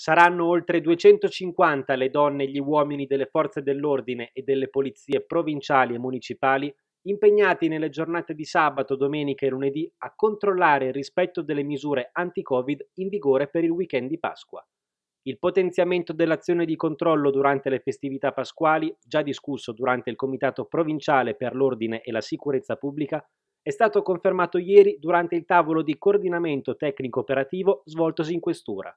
Saranno oltre 250 le donne e gli uomini delle forze dell'ordine e delle polizie provinciali e municipali impegnati nelle giornate di sabato, domenica e lunedì a controllare il rispetto delle misure anti-Covid in vigore per il weekend di Pasqua. Il potenziamento dell'azione di controllo durante le festività pasquali, già discusso durante il Comitato Provinciale per l'Ordine e la Sicurezza Pubblica, è stato confermato ieri durante il tavolo di coordinamento tecnico-operativo svoltosi in questura.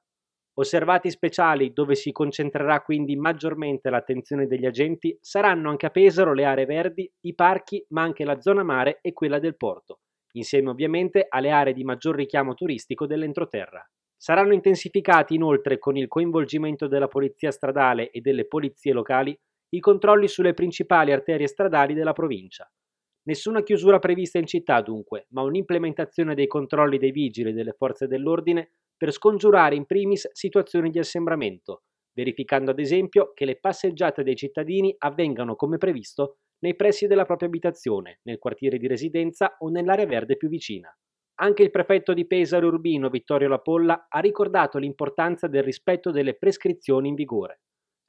Osservati speciali dove si concentrerà quindi maggiormente l'attenzione degli agenti saranno anche a Pesaro le aree verdi, i parchi, ma anche la zona mare e quella del porto, insieme ovviamente alle aree di maggior richiamo turistico dell'entroterra. Saranno intensificati inoltre con il coinvolgimento della polizia stradale e delle polizie locali i controlli sulle principali arterie stradali della provincia. Nessuna chiusura prevista in città dunque, ma un'implementazione dei controlli dei vigili e delle forze dell'ordine per scongiurare in primis situazioni di assembramento, verificando ad esempio che le passeggiate dei cittadini avvengano come previsto nei pressi della propria abitazione, nel quartiere di residenza o nell'area verde più vicina. Anche il prefetto di Pesaro Urbino Vittorio Lapolla ha ricordato l'importanza del rispetto delle prescrizioni in vigore.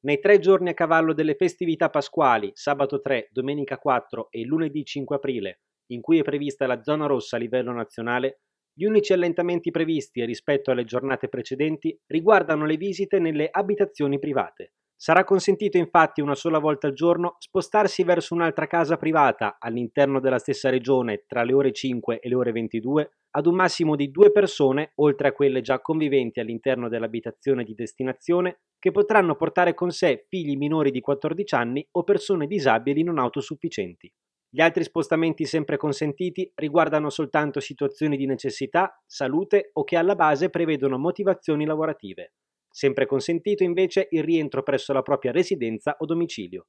Nei tre giorni a cavallo delle festività pasquali, sabato 3, domenica 4 e lunedì 5 aprile, in cui è prevista la zona rossa a livello nazionale, gli unici allentamenti previsti rispetto alle giornate precedenti riguardano le visite nelle abitazioni private. Sarà consentito infatti una sola volta al giorno spostarsi verso un'altra casa privata all'interno della stessa regione tra le ore 5 e le ore 22 ad un massimo di due persone oltre a quelle già conviventi all'interno dell'abitazione di destinazione che potranno portare con sé figli minori di 14 anni o persone disabili non autosufficienti. Gli altri spostamenti sempre consentiti riguardano soltanto situazioni di necessità, salute o che alla base prevedono motivazioni lavorative. Sempre consentito invece il rientro presso la propria residenza o domicilio.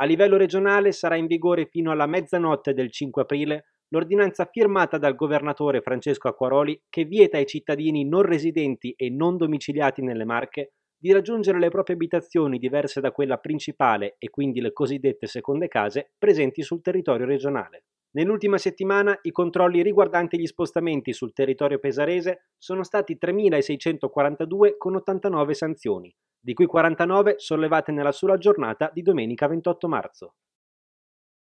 A livello regionale sarà in vigore fino alla mezzanotte del 5 aprile l'ordinanza firmata dal governatore Francesco Acquaroli che vieta ai cittadini non residenti e non domiciliati nelle Marche di raggiungere le proprie abitazioni diverse da quella principale e quindi le cosiddette seconde case presenti sul territorio regionale. Nell'ultima settimana i controlli riguardanti gli spostamenti sul territorio pesarese sono stati 3.642 con 89 sanzioni, di cui 49 sollevate nella sola giornata di domenica 28 marzo.